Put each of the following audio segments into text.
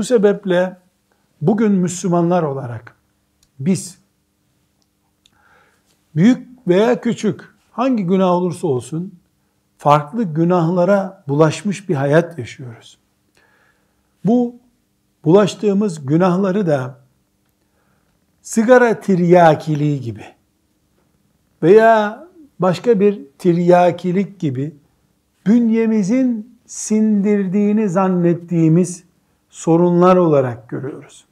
Bu sebeple bugün Müslümanlar olarak biz büyük veya küçük hangi günah olursa olsun farklı günahlara bulaşmış bir hayat yaşıyoruz. Bu bulaştığımız günahları da sigara tiryakiliği gibi veya başka bir tiryakilik gibi bünyemizin sindirdiğini zannettiğimiz sorunlar olarak görüyoruz.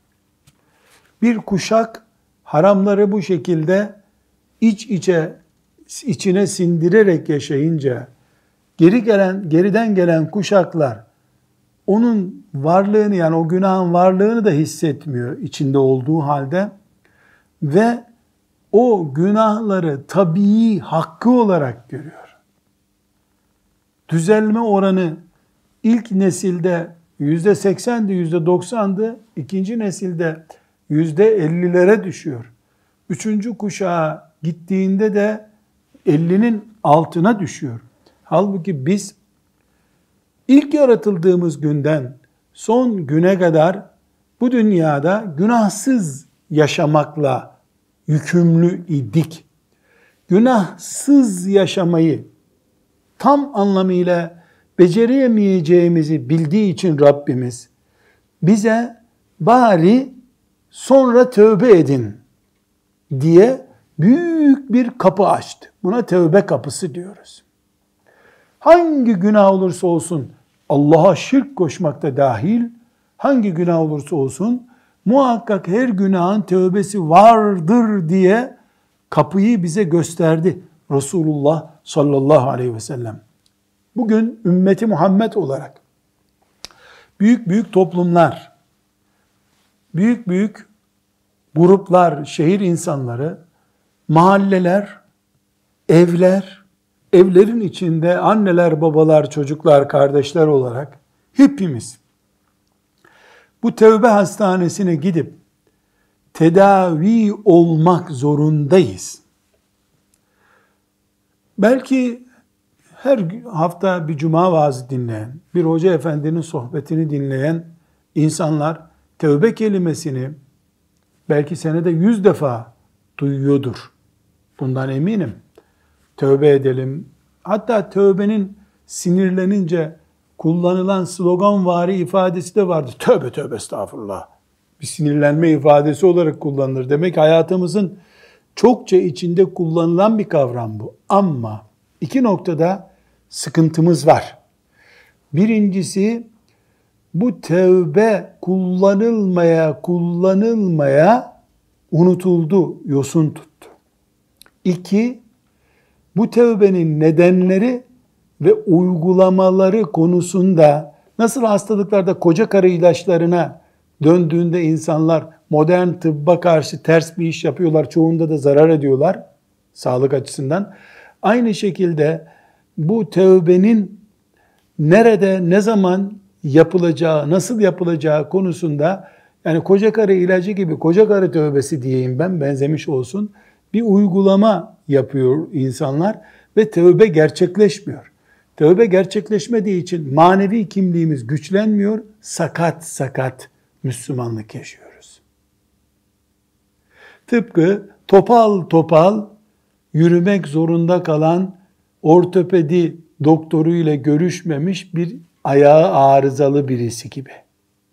Bir kuşak haramları bu şekilde iç içe içine sindirerek yaşayınca geri gelen geriden gelen kuşaklar onun varlığını yani o günahın varlığını da hissetmiyor içinde olduğu halde ve o günahları tabii hakkı olarak görüyor. Düzelme oranı ilk nesilde %80'di, %90'dı. İkinci nesilde %50'lere düşüyor. Üçüncü kuşağa gittiğinde de elli'nin altına düşüyor. Halbuki biz ilk yaratıldığımız günden son güne kadar bu dünyada günahsız yaşamakla yükümlü idik. Günahsız yaşamayı tam anlamıyla beceremeyeceğimizi bildiği için Rabbimiz bize bari sonra tövbe edin diye büyük bir kapı açtı. Buna tövbe kapısı diyoruz. Hangi günah olursa olsun Allah'a şirk koşmakta dahil hangi günah olursa olsun muhakkak her günahın tövbesi vardır diye kapıyı bize gösterdi Resulullah sallallahu aleyhi ve sellem bugün ümmeti Muhammed olarak büyük büyük toplumlar, büyük büyük gruplar, şehir insanları, mahalleler, evler, evlerin içinde anneler, babalar, çocuklar, kardeşler olarak hepimiz bu tevbe hastanesine gidip tedavi olmak zorundayız. Belki her hafta bir cuma vaazı dinleyen, bir hoca efendinin sohbetini dinleyen insanlar tevbe kelimesini belki senede yüz defa duyuyordur. Bundan eminim. Tövbe edelim. Hatta tövbenin sinirlenince kullanılan sloganvari ifadesi de vardı. Tövbe tövbe estağfurullah. Bir sinirlenme ifadesi olarak kullanılır. Demek hayatımızın çokça içinde kullanılan bir kavram bu. Ama İki noktada sıkıntımız var. Birincisi bu tevbe kullanılmaya kullanılmaya unutuldu, yosun tuttu. İki, bu tevbenin nedenleri ve uygulamaları konusunda nasıl hastalıklarda koca karı ilaçlarına döndüğünde insanlar modern tıbba karşı ters bir iş yapıyorlar, çoğunda da zarar ediyorlar sağlık açısından. Aynı şekilde bu tevbenin nerede, ne zaman yapılacağı, nasıl yapılacağı konusunda yani koca karı ilacı gibi koca karı tövbesi diyeyim ben benzemiş olsun. Bir uygulama yapıyor insanlar ve tövbe gerçekleşmiyor. Tövbe gerçekleşmediği için manevi kimliğimiz güçlenmiyor. Sakat sakat Müslümanlık yaşıyoruz. Tıpkı topal topal yürümek zorunda kalan ortopedi doktoruyla görüşmemiş bir ayağı arızalı birisi gibi.